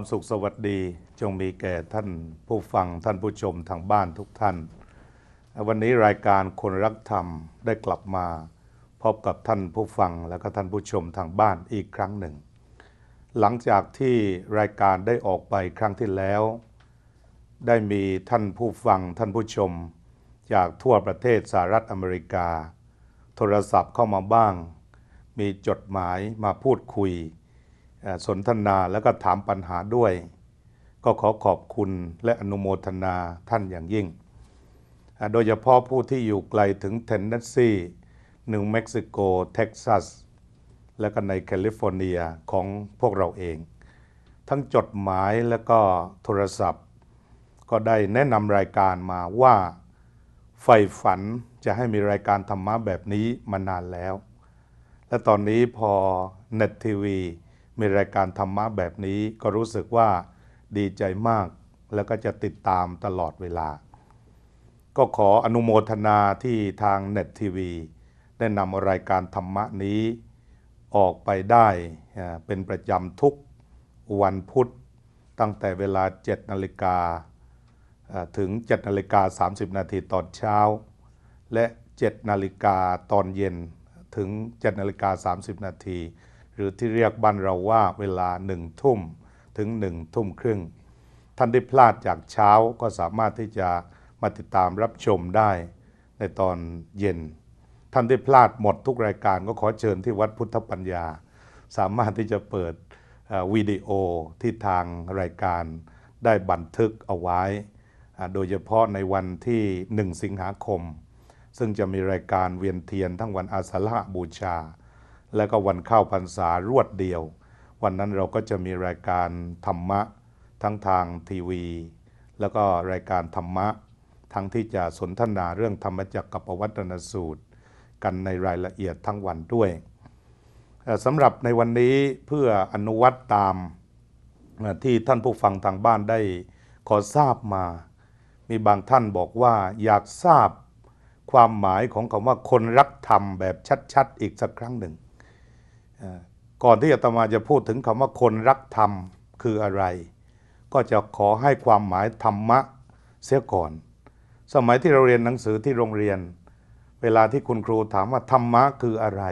ความสุขสวัสดีจงมีแก่ท่านผู้ฟังท่านผู้ชมทางบ้านทุกท่าน วันนี้รายการคนรักธรรมได้กลับมา พบกับท่านผู้ฟังและก็ท่านผู้ชมทางบ้านอีกครั้งหนึ่ง หลังจากที่รายการได้ออกไปครั้งที่แล้ว ได้มีท่านผู้ฟังท่านผู้ชม จากทั่วประเทศสหรัฐอเมริกา โทรศัพท์เข้ามาบ้าง มีจดหมายมาพูดคุยสนทนาแล้วก็ถามปัญหาด้วย ก็ขอขอบคุณและอนุโมทนาท่านอย่างยิ่ง โดยเฉพาะผู้ที่อยู่ไกลถึงเทนเนสซีหนึ่งเม็กซิโก เท็กซัส และก็ในแคลิฟอร์เนียของพวกเราเอง ทั้งจดหมายและก็โทรศัพท์ ก็ได้แนะนำรายการมาว่าใฝ่ฝันจะให้มีรายการธรรมะแบบนี้มานานแล้ว และตอนนี้พอเน็ตทีวีมีรายการธรรมะแบบนี้ก็รู้สึกว่าดีใจมากแล้วก็จะติดตามตลอดเวลา ก็ขออนุโมทนาที่ทางเน็ตทีวีได้นำรายการธรรมะนี้ออกไปได้เป็นประจำทุกวันพุธตั้งแต่เวลา 7นาฬิกาถึง7นาฬิกา30 นาทีตอนเช้า และ 7นาฬิกาตอนเย็นถึง7นาฬิกา30 นาทีรือที่เรียกบ้านเราว่าเวลาหนึ่งทุ่มถึงหนึ่งทุ่มครึ่งท่านได้พลาดจากเช้าก็สามารถที่จะมาติดตามรับชมได้ในตอนเย็นท่านได้พลาดหมดทุกรายการก็ขอเชิญที่วัดพุทธปัญญา สามารถที่จะเปิดวิดีโอที่ทางรายการได้บันทึกเอาไว้โดยเฉพาะในวันที่1สิงหาคม ซึ่งจะมีรายการเวียนเทียนทั้งวันอาสาฬหบูชาแล้วก็วันเข้าพรรษารวดเดียว วันนั้นเราก็จะมีรายการธรรมะทั้งทางทีวี แล้วก็รายการธรรมะทั้งที่จะสนทนาเรื่องธรรมจักรกับวัตนสูตร กันในรายละเอียดทั้งวันด้วยสำหรับในวันนี้เพื่ออนุวัตตามที่ท่านผู้ฟังทางบ้านได้ขอทราบมา มีบางท่านบอกว่าอยากทราบความหมายของคำว่าคนรักธรรมแบบชัดๆ อีกสักครั้งหนึ่งก่อนที่อาตมาจะพูดถึงคำว่าคนรักธรรมคืออะไร ก็จะขอให้ความหมายธรรมะเสียก่อน สมัยที่เราเรียนหนังสือที่โรงเรียน เวลาที่คุณครูถามว่าธรรมะคืออะไร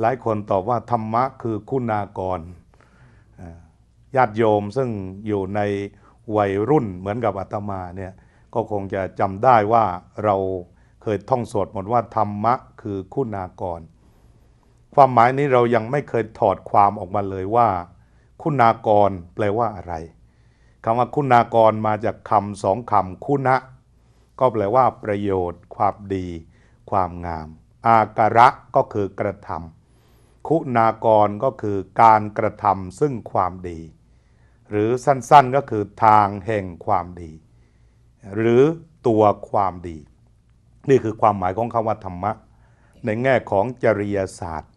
หลายคนตอบว่าธรรมะคือคุณากรญาติโยมซึ่งอยู่ในวัยรุ่นเหมือนกับอาตมาเนี่ยก็คงจะจำได้ว่าเราเคยท่องสวดมนต์ว่าธรรมะคือคุณากรความหมายนี้เรายังไม่เคยถอดความออกมาเลยว่า คุณากรแปลว่าอะไรคำว่าคุณากรมาจากคำสองคำคุณะก็แปลว่า ประโยชน์ ความดี ความงาม อาการะก็คือกระทำคุณากรก็คือการกระทำซึ่งความดี หรือสั้นๆก็คือทางแห่งความดี หรือตัวความดี นี่คือความหมายของคำว่าธรรมะในแง่ของจริยศาสตร์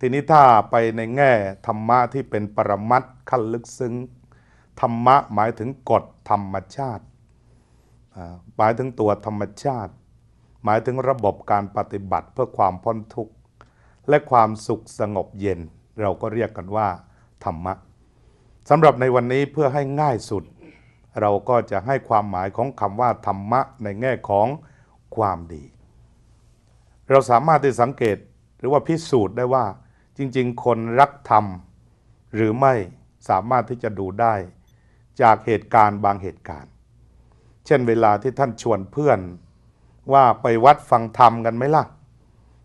ทีนี้ถ้าไปในแง่ธรรมะที่เป็นปรมัตขั้นลึกซึ้ง ธรรมะหมายถึงกฎธรรมชาติหมายถึงตัวธรรมชาติ หมายถึงระบบการปฏิบัติเพื่อความพ้นทุกข์และความสุขสงบเย็น เราก็เรียกกันว่าธรรมะสำหรับในวันนี้เพื่อให้ง่ายสุด เราก็จะให้ความหมายของคำว่าธรรมะ ในแง่ของความดี เราสามารถที่สังเกตหรือว่าพิสูจน์ได้ว่าจริงๆ คนรักธรรมหรือไม่สามารถที่จะดูได้จากเหตุการณ์บางเหตุการณ์ เช่นเวลาที่ท่านชวนเพื่อนว่าไปวัดฟังธรรมกันไหมล่ะ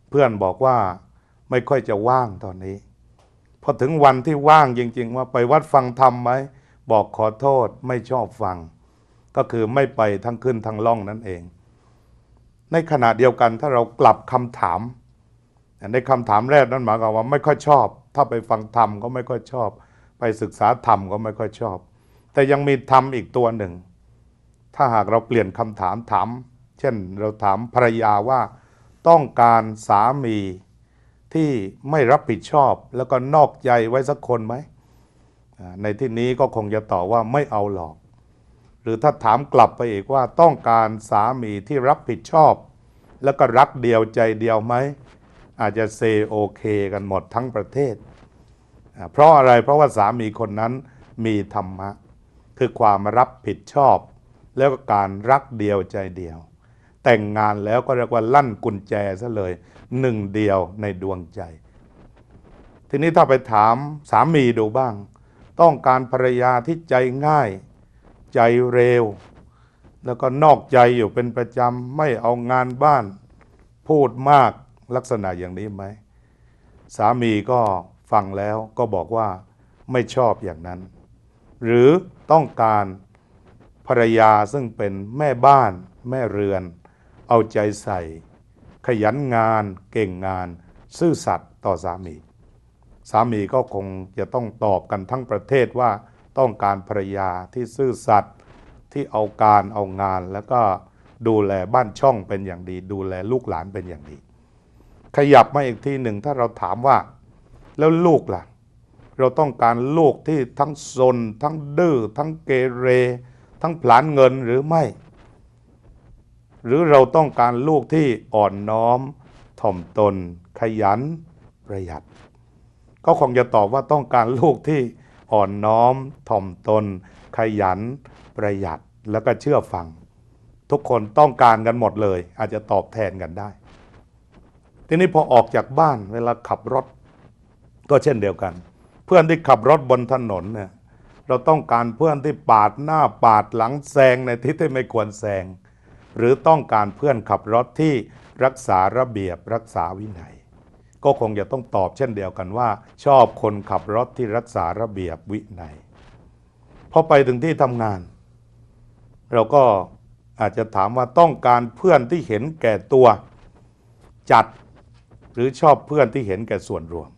เพื่อนบอกว่าไม่ค่อยจะว่างตอนนี้ พอถึงวันที่ว่างจริงๆ ว่าไปวัดฟังธรรมไหมบอกขอโทษไม่ชอบฟัง ก็คือไม่ไปทั้งขึ้นทั้งล่องนั่นเอง ในขณะเดียวกันถ้าเรากลับคำถามในคำถามแรกนั้นหมายความว่าไม่ค่อยชอบ ถ้าไปฟังธรรมก็ไม่ค่อยชอบ ไปศึกษาธรรมก็ไม่ค่อยชอบ แต่ยังมีธรรมอีกตัวหนึ่ง ถ้าหากเราเปลี่ยนคำถามถาม เช่นเราถามภรรยาว่าต้องการสามีที่ไม่รับผิดชอบ แล้วก็นอกใจไว้สักคนไหมในที่นี้ก็คงจะตอบว่าไม่เอาหรอก หรือถ้าถามกลับไปอีกว่า ต้องการสามีที่รับผิดชอบ แล้วก็รักเดียวใจเดียวไหมอาจจะเซโอเคกันหมดทั้งประเทศ เพราะอะไร เพราะว่าสามีคนนั้นมีธรรมะ คือความรับผิดชอบ แล้วก็การรักเดียวใจเดียว แต่งงานแล้วก็เรียกว่าลั่นกุญแจซะเลยหนึ่งเดียวในดวงใจ ทีนี้ถ้าไปถามสามีดูบ้าง ต้องการภรรยาที่ใจง่ายใจเร็ว แล้วก็นอกใจอยู่เป็นประจำ ไม่เอางานบ้านพูดมากลักษณะอย่างนี้ไหมสามีก็ฟังแล้วก็บอกว่าไม่ชอบอย่างนั้น หรือต้องการภรรยาซึ่งเป็นแม่บ้าน แม่เรือน เอาใจใส่ ขยันงานเก่งงาน ซื่อสัตย์ต่อสามี สามีก็คงจะต้องตอบกันทั้งประเทศว่าต้องการภรรยาที่ซื่อสัตย์ที่เอาการเอางานแล้วก็ดูแลบ้านช่องเป็นอย่างดี ดูแลลูกหลานเป็นอย่างดีขยับมาอีกทีหนึ่งถ้าเราถามว่าแล้วลูกล่ะ เราต้องการลูกที่ทั้งซนทั้งดื้อทั้งเกเร ทั้งผลานเงินหรือไม่ หรือเราต้องการลูกที่อ่อนน้อมถ่อมตน ขยัน ประหยัด ก็คงจะตอบว่าต้องการลูกที่อ่อนน้อม ถ่อมตน ขยัน ประหยัดแล้วก็เชื่อฟัง ทุกคนต้องการกันหมดเลยอาจจะตอบแทนกันได้ทีนี้พอออกจากบ้านเวลาขับรถ ก็เช่นเดียวกัน เพื่อนที่ขับรถบนถนนเนี่ยเราต้องการเพื่อนที่ปาดหน้าปาดหลังแซงในทิศที่ไม่ควรแซงหรือต้องการเพื่อนขับรถที่รักษาระเบียบรักษาวินัย ก็คงจะต้องตอบเช่นเดียวกันว่า ชอบคนขับรถที่รักษาระเบียบวินัยพอไปถึงที่ทำงาน เราก็อาจจะถามว่าต้องการเพื่อนที่เห็นแก่ตัวจัดหรือชอบเพื่อนที่เห็นแก่ส่วนรวม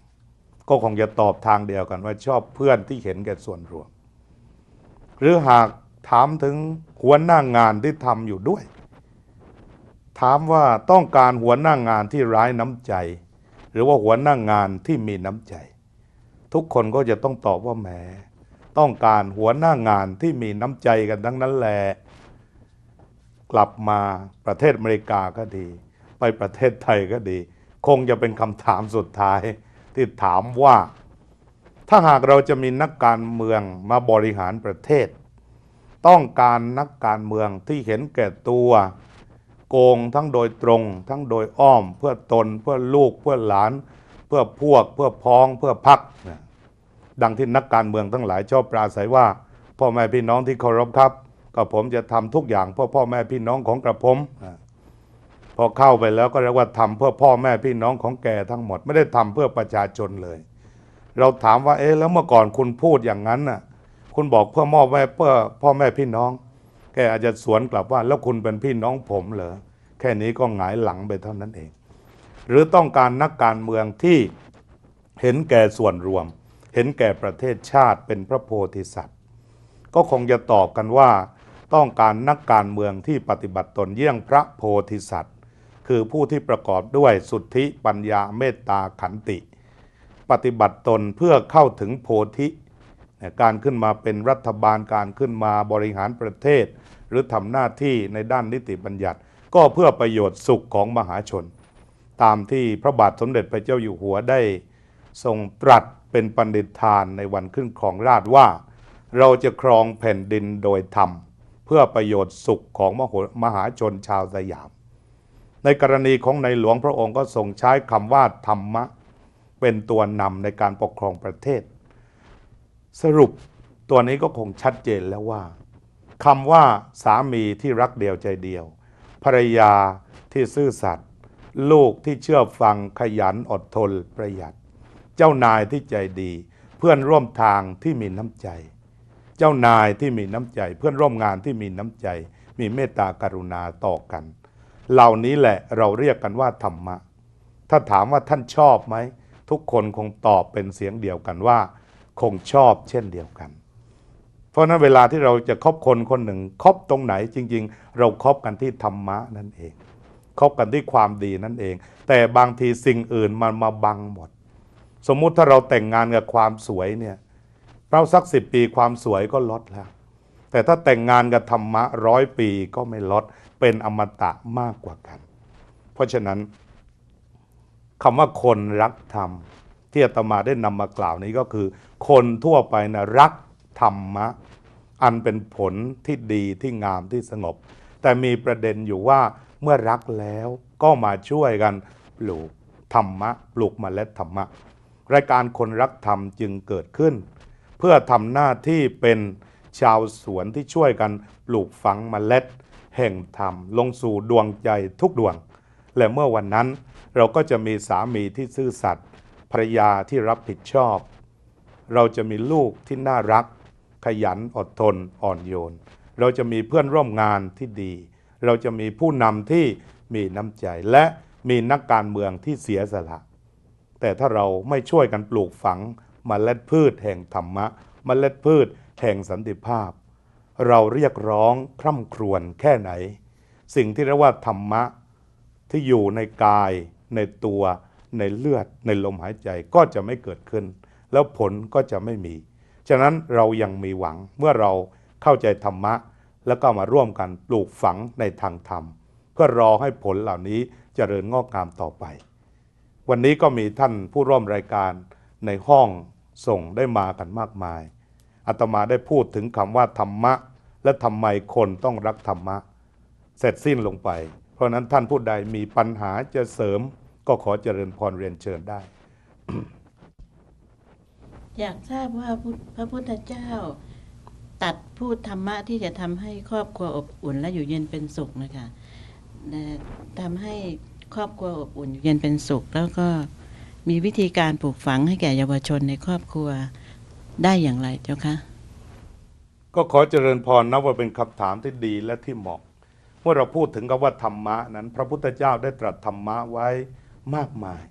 ก็คงจะตอบทางเดียวกันว่าชอบเพื่อนที่เห็นแก่ส่วนรวม หรือหากถามถึงหัวหน้างานที่ทำอยู่ด้วย ถามว่าต้องการหัวหน้างานที่ร้ายน้ำใจ หรือว่าหัวหน้างานที่มีน้ำใจ ทุกคนก็จะต้องตอบว่าแหมต้องการหัวหน้างงานที่มีน้ำใจกันทั้งนั้น แหละกลับมาประเทศอเมริกาก็ดี ไปประเทศไทยก็ดีคงจะเป็นคำถามสุดท้ายที่ถามว่า ถ้าหากเราจะมีนักการเมืองมาบริหารประเทศ ต้องการนักการเมืองที่เห็นแก่ตัวโกงทั้งโดยตรง ทั้งโดยอ้อม เพื่อตน เพื่อลูกเพื่อหลาน เพื่อพวกเพื่อพ้องเพื่อพัก ดังที่นักการเมืองทั้งหลายชอบปราศัยว่า พ่อแม่พี่น้องที่เคารพครับก็ผมจะทำทุกอย่างเพื่อพ่อแม่พี่น้องของกระผมพอเข้าไปแล้วก็เรียกว่าทำเพื่อพ่อแม่พี่น้องของแกทั้งหมด ไม่ได้ทำเพื่อประชาชนเลย เราถามว่าเอ๊ะแล้วเมื่อก่อนคุณพูดอย่างนั้นน่ะคุณบอกเพื่อมอบแม่เพื่อ พ่อแม่พี่น้อง แกอาจจะสวนกลับว่า แล้วคุณเป็นพี่น้องผมเหรอแค่นี้ก็หงายหลังไปเท่านั้นเอง หรือต้องการนักการเมืองที่เห็นแก่ส่วนรวม เห็นแก่ประเทศชาติเป็นพระโพธิสัตว์ ก็คงจะตอบกันว่า ต้องการนักการเมืองที่ปฏิบัติตนเยี่ยงพระโพธิสัตวคือผู้ที่ประกอบด้วยสุทธิปัญญาเมตตาขันติ ปฏิบัติตนเพื่อเข้าถึงโพธิการขึ้นมาเป็นรัฐบาลการขึ้นมาบริหารประเทศ หรือทำหน้าที่ในด้านนิติบัญญัติ ก็เพื่อประโยชน์สุขของมหาชน ตามที่พระบาทสมเด็จพระเจ้าอยู่หัวได้ ทรงตรัสเป็นปณิธานในวันขึ้นของราชว่า เราจะครองแผ่นดินโดยธรรม เพื่อประโยชน์สุขของมหาชนชาวสยามในกรณีของในหลวงพระองค์ก็ทรงใช้คำว่า ธรรมะเป็นตัวนำในการปกครองประเทศ สรุปตัวนี้ก็คงชัดเจนแล้วว่าคำว่าสามีที่รักเดียวใจเดียว ภรรยาที่ซื่อสัตย์ลูกที่เชื่อฟังขยันอดทนประหยัด เจ้านายที่ใจดี เพื่อนร่วมทางที่มีน้ำใจ เจ้านายที่มีน้ำใจ เพื่อนร่วมงานที่มีน้ำใจ มีเมตตากรุณาต่อกันเหล่านี้แหละเราเรียกกันว่าธรรมะ ถ้าถามว่าท่านชอบไหม ทุกคนคงตอบเป็นเสียงเดียวกันว่า คงชอบเช่นเดียวกัน เพราะนั้นเวลาที่เราจะคบคนคนหนึ่งคบตรงไหนจริงๆ เราครบกันที่ธรรมะนั่นเองคบกันที่ความดีนั่นเอง แต่บางทีสิ่งอื่นมันมาบังหมด สมมุติถ้าเราแต่งงานกับความสวยเนี่ยเราสักสิบปีความสวยก็ลดแล้ว แต่ถ้าแต่งงานกับธรรมะร้อยปีก็ไม่ลดเป็นอมตะมากกว่ากัน เพราะฉะนั้นคำว่าคนรักธรรมที่อาตมาได้นำมากล่าวนี้ก็คือคนทั่วไปนะรักธรรมะ อันเป็นผลที่ดีที่งามที่สงบ แต่มีประเด็นอยู่ว่าเมื่อรักแล้วก็มาช่วยกันปลูกธรรมะปลูกมเมล็ดธรรมะ รายการคนรักธรรมจึงเกิดขึ้น เพื่อทำหน้าที่เป็นชาวสวนที่ช่วยกันปลูกฝังมเมล็ดแห่งธรรมลงสู่ดวงใจทุกดวง และเมื่อวันนั้นเราก็จะมีสามีที่ซื่อสัตย์ภรรยาที่รับผิดชอบ เราจะมีลูกที่น่ารัก ขยันอดทนอ่อนโยน เราจะมีเพื่อนร่วมงานที่ดี เราจะมีผู้นำที่มีน้ำใจและมีนักการเมืองที่เสียสละแต่ถ้าเราไม่ช่วยกันปลูกฝังมเมล็ดพืช แห่งธรรมะมะเมล็ดพืช แห่งสันติภาพเราเรียกร้องคร่ำครวญแค่ไหน สิ่งที่เรียกว่าธรรมะ ที่อยู่ในกาย ในตัว ในเลือด ในลมหายใจก็จะไม่เกิดขึ้น แล้วผลก็จะไม่มี ฉะนั้นเรายังมีหวังเมื่อเราเข้าใจธรรมะ แล้วก็มาร่วมกันปลูกฝังในทางธรรม เพื่อรอให้ผลเหล่านี้จเจริญงอกงามต่อไป วันนี้ก็มีท่านผู้ร่วมรายการในห้องส่งได้มากันมากมายอาตมาได้พูดถึงคำว่าธรรมะและทำไมคนต้องรักธรรมะเสร็จสิ้นลงไป เพราะนั้นท่านผู้ใดมีปัญหาจะเสริมก็ขอเจริญพรเรียนเชิญได้ อยากทราบว่าพระพุทธเจ้าตัดพูดธรรมะที่จะทำให้ครอบครัวอบอุ่น และอยู่เย็นเป็นสุขนะคะทำให้ครอบครัวอบอุ่นอยู่เย็นเป็นสุข แล้วก็มีวิธีการปลูกฝังให้แก่เยาวชนในครอบครัวได้อย่างไรเจ้าคะก็ขอเจริญพรนะว่าเป็นคำถามที่ดีและที่เหมาะเมื่อเราพูดถึงคำว่าธรรมะนั้น พระพุทธเจ้าได้ตรัสธรรมะไว้มากมาย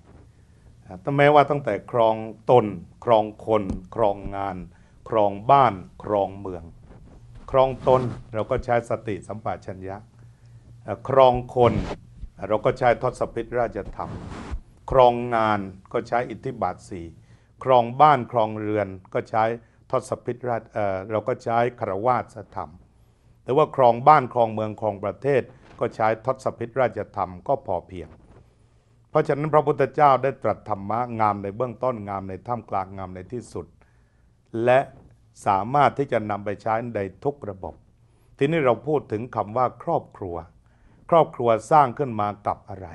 ตั้งแม้ว่าตั้งแต่ครองตน ครองคน ครองงาน ครองบ้านครองเมือง ครองตนเราก็ใช้สติสัมปชัญญะ ครองคนเราก็ใช้ทศพิธราชธรรม ครองงานก็ใช้อิทธิบาทสี่ครองบ้านครองเรือนก็ใช้ทศพิธราชเราก็ใช้คารวาสธรรม แต่ว่าครองบ้านครองเมืองครองประเทศก็ใช้ทศพิธราชธรรมก็พอเพียง เพราะฉะนั้นพระพุทธเจ้าได้ตรัสธรรมะ งามในเบื้องต้นงามในท่ามกลางงามในที่สุด และสามารถที่จะนำไปใช้ในทุกระบบ ทีนี้เราพูดถึงคำว่าครอบครัว ครอบครัวสร้างขึ้นมากับอะไร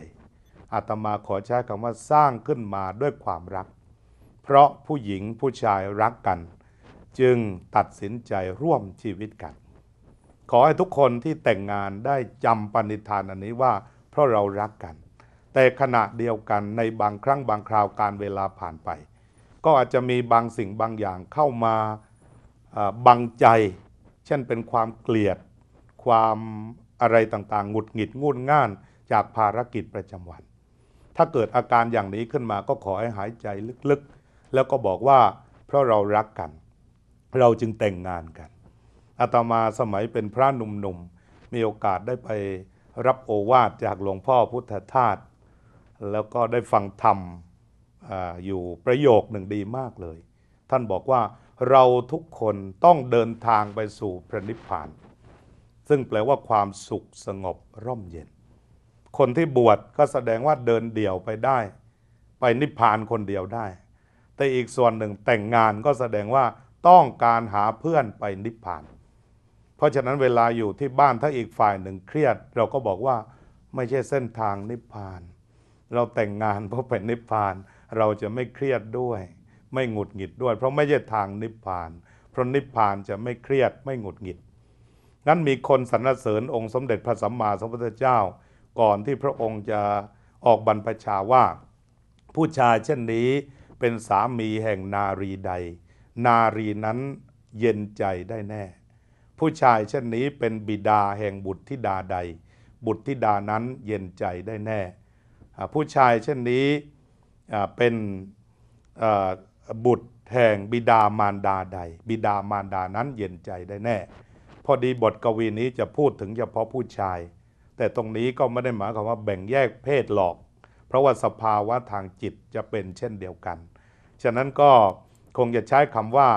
อาตมาขอใช้คำว่าสร้างขึ้นมาด้วยความรัก เพราะผู้หญิงผู้ชายรักกันจึง ตัดสินใจร่วมชีวิตกัน ขอให้ทุกคนที่แต่งงานได้จำปณิธานอันนี้ว่าเพราะเรารักกัน แต่ขณะเดียวกันในบางครั้งบางคราวการเวลาผ่านไป ก็อาจจะมีบางสิ่งบางอย่างเข้ามาบังใจ เช่นเป็นความเกลียดความอะไรต่างๆ หงุดหงิด งุนง่าน จากภารกิจประจำวัน ถ้าเกิดอาการอย่างนี้ขึ้นมาก็ขอให้หายใจลึกๆ แล้วก็บอกว่าเพราะเรารักกันเราจึงแต่งงานกันอาตมาสมัยเป็นพระหนุ่มๆ มีโอกาสได้ไปรับโอวาทจากหลวงพ่อพุทธทาสแล้วก็ได้ฟังธรรมออยู่ประโยคหนึ่งดีมากเลย ท่านบอกว่า เราทุกคนต้องเดินทางไปสู่พระนิพพาน ซึ่งแปลว่าความสุขสงบร่มเย็น คนที่บวชก็แสดงว่าเดินเดี่ยวไปได้ ไปนิพพานคนเดียวได้ แต่อีกส่วนหนึ่งแต่งงานก็แสดงว่าต้องการหาเพื่อนไปนิพพาน เพราะฉะนั้นเวลาอยู่ที่บ้าน ถ้าอีกฝ่ายหนึ่งเครียด เราก็บอกว่าไม่ใช่เส้นทางนิพพาน เราแต่งงานเพราะเป็นนิพพานเราจะไม่เครียดด้วย ไม่หงุดหงิดด้วย เพราะไม่ใช่ทางนิพพาน เพราะนิพพานจะไม่เครียด ไม่หงุดหงิดนั้นมีคนสรรเสริญองค์สมเด็จพระสัมมาสัมพุทธเจ้าก่อนที่พระองค์จะออกบรรพชาว่า ผู้ชายเช่นนี้เป็นสามีแห่งนารีใดนารีนั้นเย็นใจได้แน่ ผู้ชายเช่นนี้เป็นบิดาแห่งบุตรธิดาใด บุตรธิดานั้นเย็นใจได้แน่ผู้ชายเช่นนี้เป็นบุตรแห่งบิดามารดาใด บิดามารดานั้นเย็นใจได้แน่ พอดีบทกวีนี้จะพูดถึงเฉพาะผู้ชาย แต่ตรงนี้ก็ไม่ได้หมายความว่าแบ่งแยกเพศหรอก เพราะว่าสภาวะทางจิตจะเป็นเช่นเดียวกัน ฉะนั้นก็คงจะใช้คำว่า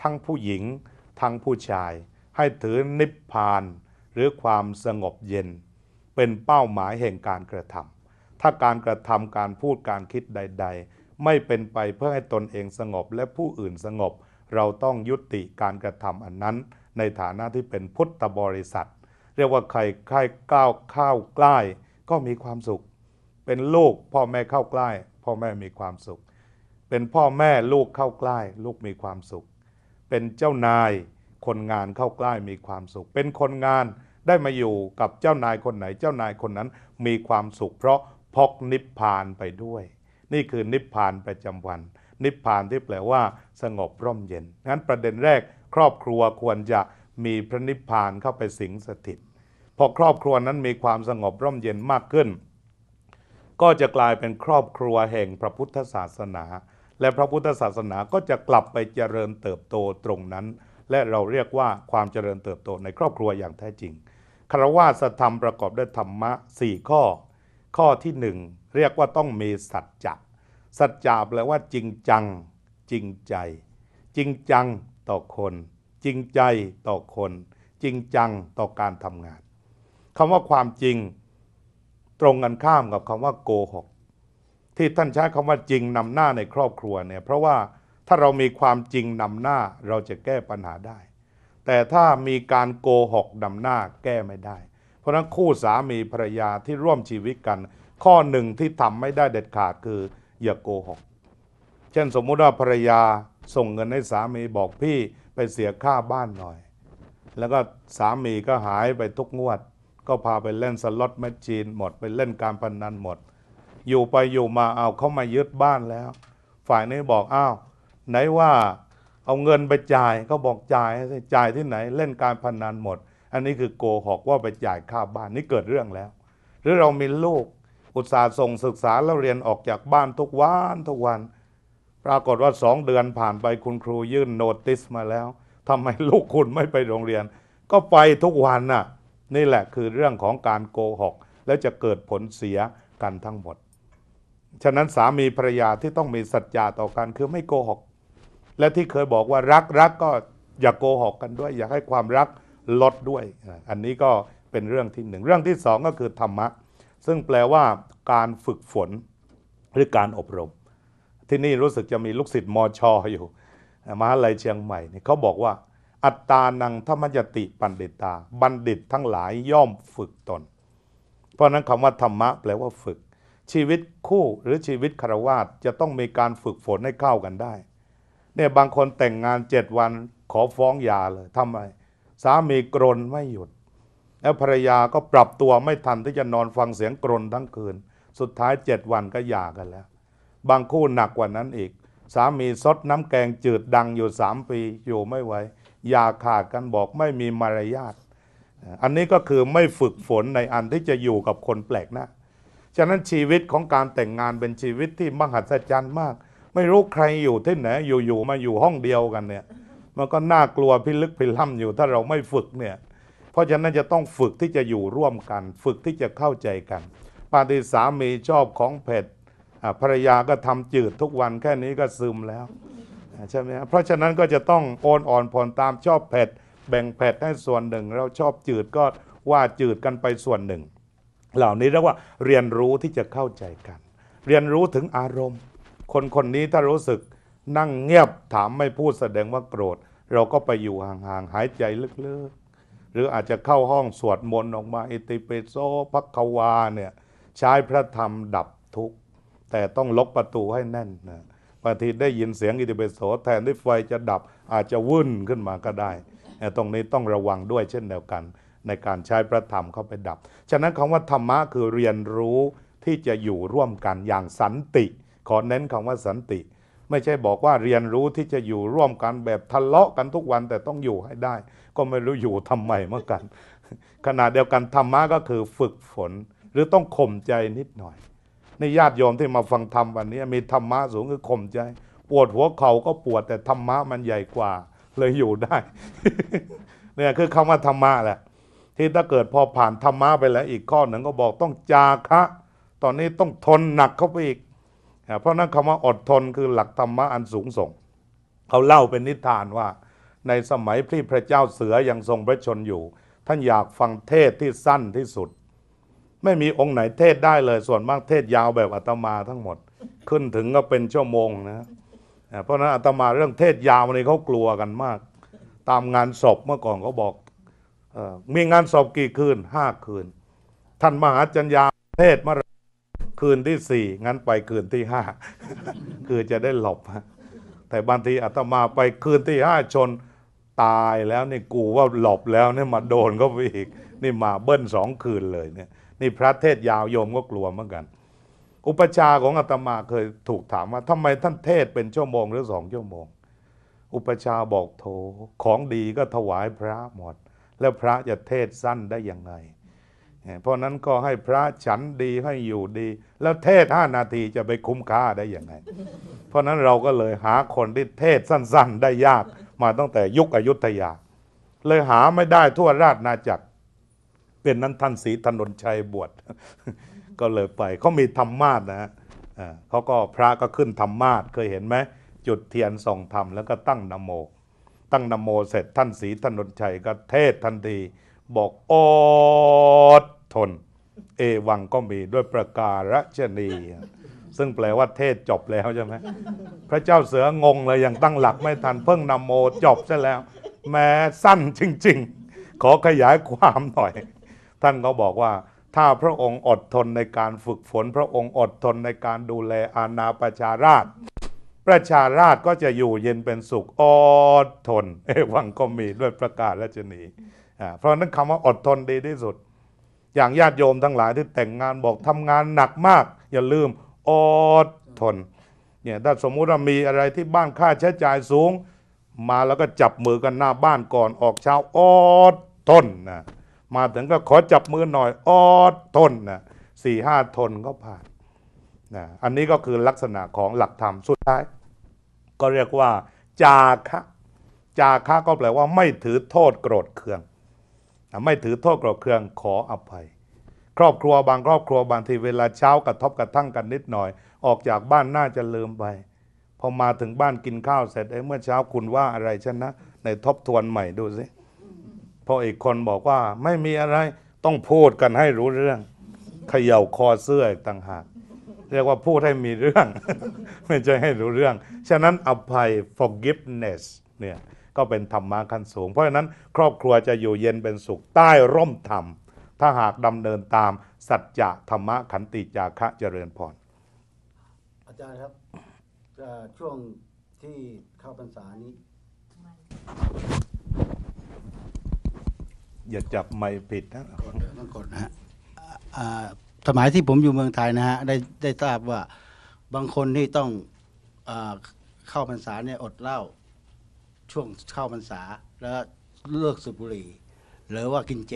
ทั้งผู้หญิงทั้งผู้ชาย ให้ถือนิพพาน หรือความสงบเย็น เป็นเป้าหมายแห่งการกระทำถ้าการกระทำการพูดการคิดใดๆ ไม่เป็นไปเพื่อให้ตนเองสงบและผู้อื่นสงบ เราต้องยุติการกระทำอันนั้น ในฐานะที่เป็นพุทธบริษัทเรียกว่าใครใครก้าวเข้าใกล้ก็มีความสุข เป็นลูกพ่อแม่เข้าใกล้พ่อแม่มีความสุขเป็นพ่อแม่ลูกเข้าใกล้ลูกมีความสุข เป็นเจ้านาย คนงานเข้าใกล้มีความสุข เป็นคนงานได้มาอยู่กับเจ้านายคนไหน เจ้านายคนนั้นมีความสุข เพราะพกนิพพานไปด้วย นี่คือนิพพานประจำวัน นิพพานที่แปลว่า สงบร่มเย็นงั้นประเด็นแรกครอบครัวควรจะมีพระนิพพานเข้าไปสิงสถิตพอครอบครัวนั้นมีความสงบร่มเย็นมากขึ้น ก็จะกลายเป็นครอบครัวแห่งพระพุทธศาสนาและพระพุทธศาสนาก็จะกลับไปเจริญเติบโตตรงนั้น และเราเรียกว่าความเจริญเติบโตในครอบครัวอย่างแท้จริงคารวะสธรรมประกอบด้วยธรรมะ 4 ข้อ ข้อที่1เรียกว่าต้องมีสัจจะสัจจะแปลว่า จริงจัง จริงใจ จริงจังต่อคน จริงใจต่อคน จริงจังต่อการทำงานคำว่าความจริง ตรงกันข้ามกับคำว่าโกหกที่ท่านใช้คำว่าจริงนำหน้าในครอบครัวเนี่ยเพราะว่าถ้าเรามีความจริงนำหน้าเราจะแก้ปัญหาได้ แต่ถ้ามีการโกหกนำหน้าแก้ไม่ได้ เพราะนั้นคู่สามีภรรยาที่ร่วมชีวิตกัน ข้อหนึ่งที่ทำไม่ได้เด็ดขาดคืออย่าโกหกเช่น สมมุติว่าภรรยาส่งเงินให้สามีบอกพี่ไปเสียค่าบ้านหน่อย แล้วก็สามีก็หายไปทุกงวด ก็พาไปเล่นสล็อตแมชชีนหมดไปเล่นการพนนันหมดอยู่ไปอยู่มาเอาเขามายึดบ้านแล้ว ฝ่ายนี้บอกอ้าว ไหนว่าเอาเงินไปจ่ายเขาบอกจ่ายจ่ายที่ไหน เล่นการพนันหมด อันนี้คือโกหกว่าไปจ่ายค่าบ้านนี่เกิดเรื่องแล้ว หรือเรามีลูก อุตสาห์ส่งศึกษาแล้วเรียนออกจากบ้านทุกวันทุกวัน ปรากฏว่าสองเดือนผ่านไปคุณครูยื่นโนติสมาแล้วทำไมลูกคุณไม่ไปโรงเรียน ก็ไปทุกวันน่ะนี่แหละคือเรื่องของการโกหกแล้วจะเกิดผลเสียกันทั้งหมดฉะนั้นสามีภรรยาที่ต้องมีสัจจะต่อกันคือไม่โกหก และที่เคยบอกว่ารักรักก็อย่ากโกหกกันด้วย อย่าให้ความรักลดด้วย อันนี้ก็เป็นเรื่องที่หนึ่งเรื่องที่สองก็คือธรรมะ ซึ่งแปลว่าการฝึกฝนหรือการอบรม ที่นี่รู้สึกจะมีลูกศิษย์มอชออยู่มหาลัยเชียงใหม่เขาบอกว่า อัตตานังธรรมยติปันเดตตา บัณฑิตทั้งหลายย่อมฝึกตน เพราะนั้นคำว่าธรรมะแปลว่าฝึกชีวิตคู่หรือชีวิตคารวาสจะต้องมีการฝึกฝนให้เข้ากันได้ เนี่ย บางคนแต่งงานเจ็ดวันขอฟ้องหย่าเลยทำไม สามีกรนไม่หยุด แล้วภรรยาก็ปรับตัวไม่ทันที่จะนอนฟังเสียงกรนทั้งคืน สุดท้ายเจ็ดวันก็หย่ากันแล้ว บางคู่หนักกว่านั้นอีก สามีซดน้ำแกงจืดดังอยู่สามปี อยู่ไม่ไหวหย่าขาดกันบอกไม่มีมารยาทอันนี้ก็คือไม่ฝึกฝนในอันที่จะอยู่กับคนแปลกหน้าฉะนั้นชีวิตของการแต่งงานเป็นชีวิตที่มหัศจรรย์มาก ไม่รู้ใครอยู่ที่ไหนอยู่ๆมาอยู่ห้องเดียวกันเนี่ยมันก็น่ากลัวพิลึกพิล่ำอยู่ถ้าเราไม่ฝึกเนี่ยเพราะฉะนั้นจะต้องฝึกที่จะอยู่ร่วมกัน ฝึกที่จะเข้าใจกันปาฏิสามีชอบของเผ็ดภรรยาก็ทำจืดทุกวันแค่นี้ก็ซึมแล้วใช่ไหมเพราะฉะนั้นก็จะต้องโอนอ่อนผ่อนตามชอบเผ็ด แบ่งเผ็ดให้ส่วนหนึ่ง เราชอบจืดก็ว่าจืดกันไปส่วนหนึ่งเหล่านี้เรียกว่าเรียนรู้ที่จะเข้าใจกัน เรียนรู้ถึงอารมณ์ คนคนนี้ถ้ารู้สึกนั่งเงียบถามไม่พูดแสดงว่าโกรธ เราก็ไปอยู่ห่าง ๆ หายใจลึกๆ หรืออาจจะเข้าห้องสวดมนต์ออกมาอิติปิโสพักควาเนี่ยใช้พระธรรมดับทุกข์ แต่ต้องล็อกประตูให้แน่นนะบางทีได้ยินเสียงอิติปิโสแทนที่ไฟจะดับ อาจจะวุ่นขึ้นมาก็ได้ตรงนี้ต้องระวังด้วยเช่นเดียวกันในการใช้พระธรรมเข้าไปดับ ฉะนั้นคำว่าธรรมะคือเรียนรู้ที่จะอยู่ร่วมกันอย่างสันติ ขอเน้นคำว่าสันติ ไม่ใช่บอกว่าเรียนรู้ที่จะอยู่ร่วมกันแบบทะเลาะกันทุกวันแต่ต้องอยู่ให้ได้ ก็ไม่รู้อยู่ทำไมเมื่อกัน ขณะเดียวกันธรรมะก็คือฝึกฝนหรือต้องข่มใจนิดหน่อย ในญาติโยมที่มาฟังธรรมวันนี้มีธรรมะสูงคือข่มใจ ปวดหัวเข่าก็ปวดแต่ธรรมะมันใหญ่กว่าเลยอยู่ได้ เนี่ยคือคำว่าธรรมะแหละที่ถ้าเกิดพอผ่านธรรมะไปแล้ว อีกข้อหนึ่งก็บอกต้องจาคะ ตอนนี้ต้องทนหนักเข้าไปอีก เพราะนั้นคำว่าอดทนคือหลักธรรมะอันสูงส่ง เขาเล่าเป็นนิทานว่า ในสมัยที่พระเจ้าเสือยังทรงพระชนอยู่ ท่านอยากฟังเทศที่สั้นที่สุด ไม่มีองค์ไหนเทศได้เลยส่วนมากเทศยาวแบบอาตมาทั้งหมด ขึ้นถึงก็เป็นชั่วโมงนะ เพราะนั้นอาตมาเรื่องเทศยาวนี้เขากลัวกันมาก ตามงานศพเมื่อก่อนเขาบอกมีงานสอบกี่คืนห้าคืน ท่านมหาจัญญาเทศมาคืนที่สี่งั้นไปคืนที่ห้าคือจะได้หลบแต่บางทีอาตมาไปคืนที่ห้าชนตายแล้วนี่กูว่าหลบแล้วเนี่ยมาโดนก็ไปอีกนี่มาเบิ้ลสองคืนเลยเนี่ยนี่พระเทศยาวโยมก็กลัวเหมือนกัน อุปชาของอาตมาเคยถูกถามว่าทำไมท่านเทศ เป็นชั่วโมงหรือสองชั่วโมง อุปชาบอกโถของดีก็ถวายพระหมดแล้วพระจะเทศสั้นได้ยังไง เพราะนั้นก็ให้พระฉันดีให้อยู่ดี แล้วเทศห้านาทีจะไปคุ้มค่าได้ยังไง เพราะนั้นเราก็เลยหาคนที่เทศสั้นๆ ได้ยากมาตั้งแต่ยุคอยุธยา เลยหาไม่ได้ทั่วราชนาจักร เป็นนั้นท่านศรีธนนชัยบวชก็เลยไป เขามีธรรมาสนะฮะเขาก็พระก็ขึ้นธรรมาสเคยเห็นไหมจุดเทียนส่องธรรมแล้วก็ตั้งนโมตั้งนโมเสร็จท่านศรีถนนชัยก็เทศทันทีบอกอดทนเอวังก็มีด้วยประการชนีซึ่งแปลว่าเทศจบแล้วใช่ไหมพระเจ้าเสืองงเลยยังตั้งหลักไม่ทัน เพิ่งนโมจบซะแล้ว แม้สั้นจริงๆ ขอขยายความหน่อย ท่านก็บอกว่าถ้าพระองค์อดทนในการฝึกฝนพระองค์อดทนในการดูแลอาณาประชาราชประชาราชก็จะอยู่เย็นเป็นสุขอดทนเอวังก็มีด้วยประกาศและหนีเพราะนั้นคำว่าอดทนดีที่สุด อย่างญาติโยมทั้งหลายที่แต่งงานบอกทำงานหนักมาก อย่าลืมอดทนเนี่ยถ้าสมมุติว่ามีอะไรที่บ้านค่าใช้จ่ายสูง มาแล้วก็จับมือกันหน้าบ้านก่อนออกเช้าอดทนนะมาถึงก็ขอจับมือหน่อยอดทนนะสี่ห้าทนก็ผ่านนะอันนี้ก็คือลักษณะของหลักธรรมสุดท้ายก็เรียกว่า จาคะจาคะก็แปลว่าไม่ถือโทษโกรธเคือง ไม่ถือโทษโกรธเคืองขออภัย ครอบครัวบางครอบครัวบางทีเวลาเช้ากระทบกระทั่งกันนิดหน่อย ออกจากบ้านน่าจะลืมไปพอมาถึงบ้านกินข้าวเสร็จไอ้เมื่อเช้าคุณว่าอะไรฉันนะ ในทบทวนใหม่ดูสิพออีกคนบอกว่าไม่มีอะไรต้องพูดกันให้รู้เรื่องเขย่าคอเสื้ออีกต่างหากเรียกว่าพูดให้มีเรื่องไม่ใช่ให้รู้เรื่อง ฉะนั้นอภัย forgiveness เนี่ยก็เป็นธรรมะขั้นสูง เพราะฉะนั้น ครอบครัวจะอยู่เย็นเป็นสุขใต้ร่มธรรม ถ้าหากดำเนินตามสัจจะธรรมะขันติจาคะเจริญพร อาจารย์ครับช่วงที่เข้าพรรษานี้ อย่าจับไม่ผิดนะต้องกดนะสมัยที่ผมอยู่เมืองไทยนะฮะ ได้ได้ทราบว่าบางคนที่ต้องเอเข้าพรรษาเนี่ยอดเหล้าช่วงเข้าพรรษา แล้วเลิกสุบุรีหรือว่ากินเจ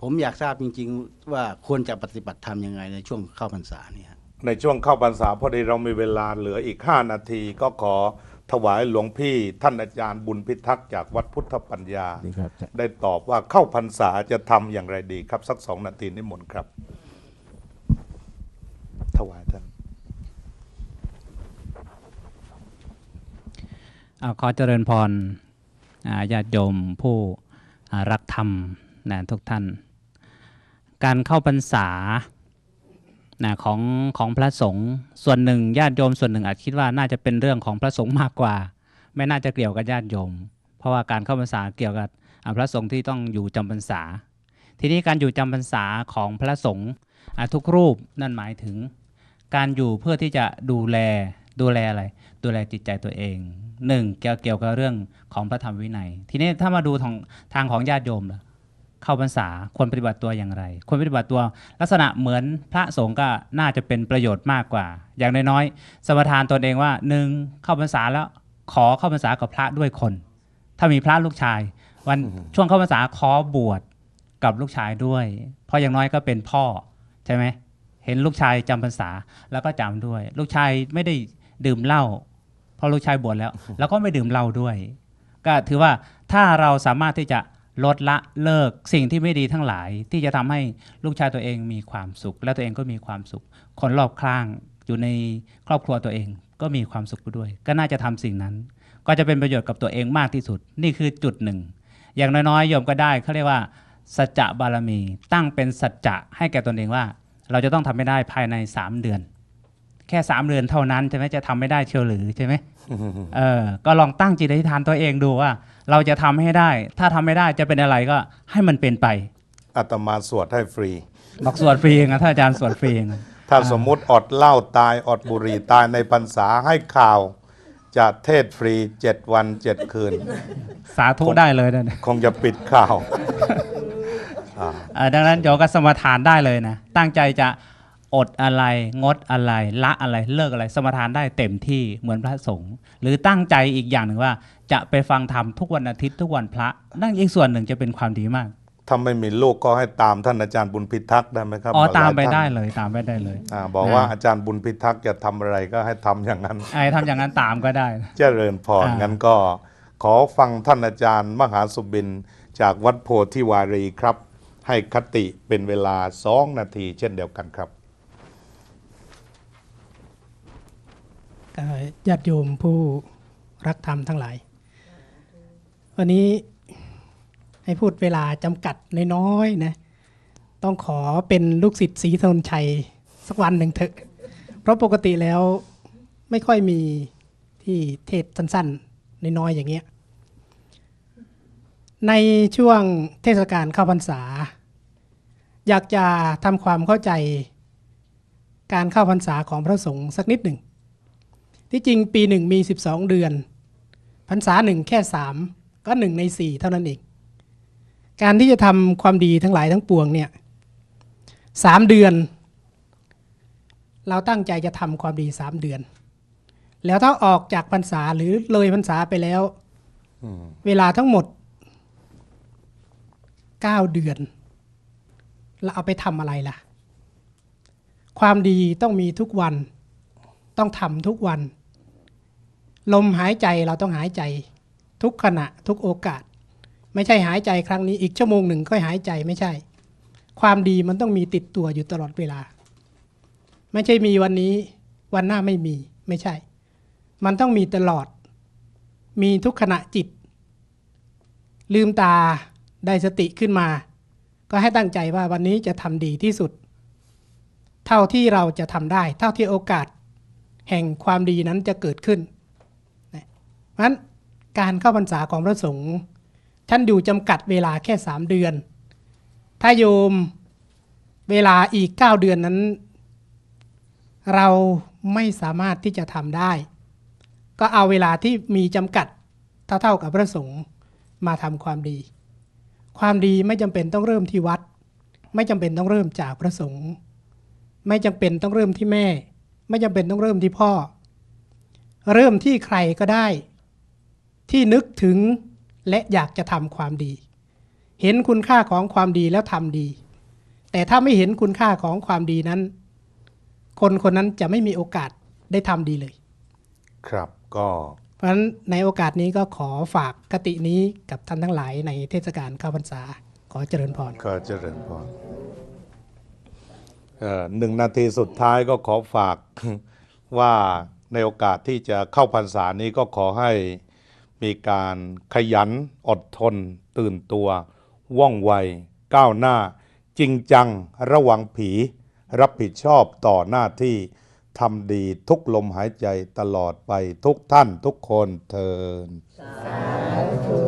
ผมอยากทราบจริงๆว่าควรจะปฏิบัติธรรมยังไงในช่วงเข้าพรรษาเนี่ยในช่วงเข้าพรรษาพอดีเรามีเวลาเหลืออีก5นาทีก็ขอถวายหลวงพี่ท่านอาจารย์บุญพิทักษ์จากวัดพุทธปัญญาได้ตอบว่าเข้าพรรษาจะทำอย่างไรดีครับสักสองนาทีนี้หมดครับเอาขอเจริญพรญาติโยมผู้รักธรรมนะทุกท่าน การเข้าพรรษานะของของพระสงฆ์ส่วนหนึ่งญาติโยมส่วนหนึ่ง อาจคิดว่าน่าจะเป็นเรื่องของพระสงฆ์มากกว่า ไม่น่าจะเกี่ยวกับญาติโยม เพราะว่าการเข้าพรรษาเกี่ยวกับพระสงฆ์ที่ต้องอยู่จำพรรษา ทีนี้การอยู่จำพรรษาของพระสงฆ์ทุกรูปนั่นหมายถึง การอยู่เพื่อที่จะดูแลดูแลอะไรดูแลจิตใจตัวเอง หนึ่งเกี่ยวกับเรื่องของพระธรรมวินัย ทีนี้ถ้ามาดูทางของญาติโยมเข้าพรรษาควรปฏิบัติตัวอย่างไรควรปฏิบัติตัว ลักษณะเหมือนพระสงฆ์ก็น่าจะเป็นประโยชน์มากกว่า อย่างน้อยๆสมทานตนเองว่าหนึ่งเข้าพรรษาแล้วขอเข้าพรรษากับพระด้วยคน ถ้ามีพระลูกชาย วันช่วงเข้าพรรษาขอบวชกับลูกชายด้วย เพราะอย่างน้อยก็เป็นพ่อ ใช่ไหมเห็นลูกชายจำพรรษาแล้วก็จำด้วย ลูกชายไม่ได้ดื่มเหล้าพราะลูกชายบวชแล้ว แล้วก็ไม่ดื่มเหล้าด้วย ก็ถือว่าถ้าเราสามารถที่จะลดละเลิกสิ่งที่ไม่ดีทั้งหลายที่จะทำให้ลูกชายตัวเองมีความสุขและตัวเองก็มีความสุข คนรอบข้างอยู่ในครอบครัวตัวเองก็มีความสุขด้วย ก็น่าจะทำสิ่งนั้น ก็จะเป็นประโยชน์กับตัวเองมากที่สุด นี่คือจุดหนึ่ง อย่างน้อยๆโยมก็ได้เขาเรียกว่าสัจจะบารมี ตั้งเป็นสัจจะให้แก่ตนเองว่า เราจะต้องทำให้ได้ภายใน3เดือนแค่สามเดือนเท่านั้นใช่ไหมจะทำไม่ได้เชียวหรือใช่ไหมเออ ก็ลองตั้งจิตอธิษฐานตัวเองดูว่าเราจะทำให้ได้ ถ้าทำไม่ได้จะเป็นอะไรก็ให้มันเป็นไปอาตมาสวดให้ฟรีบอกสวดฟรีนะท่านอาจารย์สวดฟรีนะถ้าสมมุติอดเหล้าตายอดบุหรี่ตายในพรรษาให้ข่าวจะเทศฟรีเจ็ดวันเจ็ดคืน สาธุได้เลยนะคงจะปิดข่าวดังนั้นโยก็สมาทานได้เลยนะตั้งใจจะอดอะไรงดอะไร ละอะไรเลิกอะไรสมทานได้เต็มที่เหมือนพระสงฆ์หรือตั้งใจอีกอย่างหนึ่งว่า จะไปฟังธรรมทุกวันอาทิตย์ทุกวันพระ นั่นอีกส่วนหนึ่งจะเป็นความดีมากถ้าไม่มีลูกก็ให้ตามท่านอาจารย์บุญพิทักษ์ได้ไหมครับอ๋อตามไปได้เลยตามไปได้เลยอบอกว่าอาจารย์บุญพิทักษ์จะทำอะไรก็ให้ทำอย่างนั้นไอ้ทำอย่างนั้นตามก็ได้ เจริญพรงั้นก็ ขอฟังท่านอาจารย์มหาสุบินจากวัดโพธิวารีครับ ให้คติเป็นเวลาสองนาทีเช่นเดียวกันครับญาติโยมผู้รักธรรมทั้งหลาย วันนี้ให้พูดเวลาจำกัดน้อยๆนะ ต้องขอเป็นลูกศิษย์ศรีธนชัยสักวันหนึ่งเถอะเพราะปกติแล้วไม่ค่อยมีที่เทศสั้นๆ น้อยๆอย่างเงี้ย ในช่วงเทศกาลเข้าพรรษา อยากจะทำความเข้าใจการเข้าพรรษาของพระสงฆ์สักนิดหนึ่งที่จริงปีหนึ่งมี12เดือน พรรษาหนึ่งแค่3ก็1ใน 4 เท่านั้นเองการที่จะทำความดีทั้งหลายทั้งปวงเนี่ยสามเดือน เราตั้งใจจะทำความดีสามเดือน แล้วถ้าออกจากพรรษาหรือเลยพรรษาไปแล้ว เวลาทั้งหมดเก้าเดือนเราเอาไปทำอะไรล่ะ ความดีต้องมีทุกวันต้องทำทุกวันลมหายใจเราต้องหายใจ ทุกขณะทุกโอกาส ไม่ใช่หายใจครั้งนี้อีกชั่วโมงหนึ่งค่อยหายใจไม่ใช่ ความดีมันต้องมีติดตัวอยู่ตลอดเวลา ไม่ใช่มีวันนี้วันหน้าไม่มีไม่ใช่ มันต้องมีตลอด มีทุกขณะจิต ลืมตาได้สติขึ้นมา ก็ให้ตั้งใจว่าวันนี้จะทำดีที่สุด เท่าที่เราจะทำได้ เท่าที่โอกาส แห่งความดีนั้นจะเกิดขึ้นราะฉะนั้นการเข้าพรรษาของพระสงฆ์ท่านอยู่จำกัดเวลาแค่ 3 เดือน ถ้าโยมเวลาอีก 9 เดือนนั้น เราไม่สามารถที่จะทำได้ ก็เอาเวลาที่มีจำกัดเท่าๆกับพระสงฆ์มาทำความดี ความดีไม่จำเป็นต้องเริ่มที่วัด ไม่จำเป็นต้องเริ่มจากพระสงฆ์ ไม่จำเป็นต้องเริ่มที่แม่ ไม่จำเป็นต้องเริ่มที่พ่อ เริ่มที่ใครก็ได้ที่นึกถึงและอยากจะทำความดี เห็นคุณค่าของความดีแล้วทำดี แต่ถ้าไม่เห็นคุณค่าของความดีนั้น คนคนนั้นจะไม่มีโอกาสได้ทำดีเลย ครับก็ เพราะฉะนั้นในโอกาสนี้ก็ขอฝากกตินี้กับท่านทั้งหลายในเทศกาลข้าวพรรษา ขอเจริญพรขอเจริญพรหนึ่งนาทีสุดท้ายก็ขอฝากว่าในโอกาสที่จะเข้าพรรษานี้ก็ขอให้มีการขยันอดทนตื่นตัวว่องไวก้าวหน้าจริงจังระวังผี รับผิดชอบต่อหน้าที่ทำดีทุกลมหายใจตลอดไปทุกท่านทุกคนเทินสาธุ